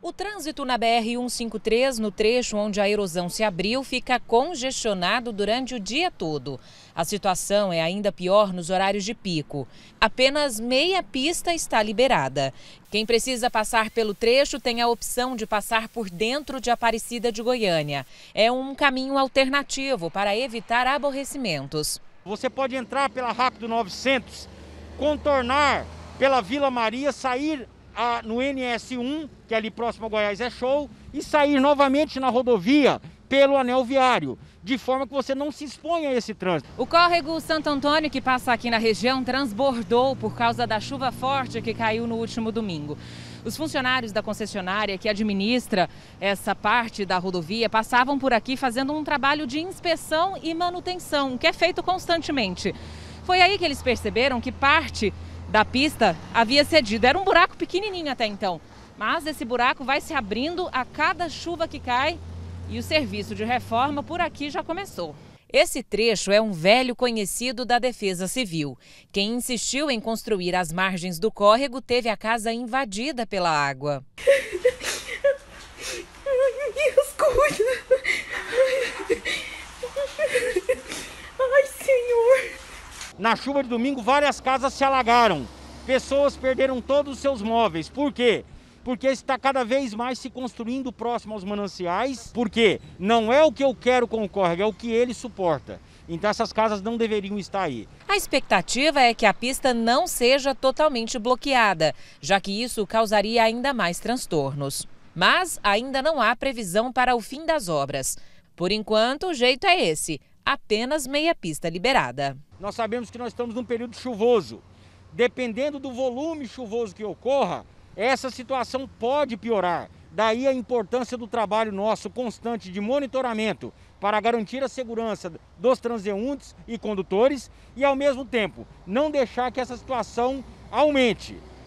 O trânsito na BR-153, no trecho onde a erosão se abriu, fica congestionado durante o dia todo. A situação é ainda pior nos horários de pico. Apenas meia pista está liberada. Quem precisa passar pelo trecho tem a opção de passar por dentro de Aparecida de Goiânia. É um caminho alternativo para evitar aborrecimentos. Você pode entrar pela Rápido 900, contornar pela Vila Maria, sair a, no NS1, que é ali próximo a Goiás é show, e sair novamente na rodovia pelo anel viário, de forma que você não se exponha a esse trânsito. O córrego Santo Antônio, que passa aqui na região, transbordou por causa da chuva forte que caiu no último domingo. Os funcionários da concessionária que administra essa parte da rodovia passavam por aqui fazendo um trabalho de inspeção e manutenção, que é feito constantemente. Foi aí que eles perceberam que parte da pista havia cedido. Era um buraco pequenininho até então, mas esse buraco vai se abrindo a cada chuva que cai e o serviço de reforma por aqui já começou. Esse trecho é um velho conhecido da Defesa Civil. Quem insistiu em construir as margens do córrego teve a casa invadida pela água. Na chuva de domingo, várias casas se alagaram. Pessoas perderam todos os seus móveis. Por quê? porque está cada vez mais se construindo próximo aos mananciais, porque não é o que eu quero com o córrego, é o que ele suporta. Então essas casas não deveriam estar aí. A expectativa é que a pista não seja totalmente bloqueada, já que isso causaria ainda mais transtornos. Mas ainda não há previsão para o fim das obras. Por enquanto, o jeito é esse: apenas meia pista liberada. Nós sabemos que nós estamos num período chuvoso. Dependendo do volume chuvoso que ocorra, essa situação pode piorar. Daí a importância do trabalho nosso constante de monitoramento para garantir a segurança dos transeuntes e condutores e, ao mesmo tempo, não deixar que essa situação aumente.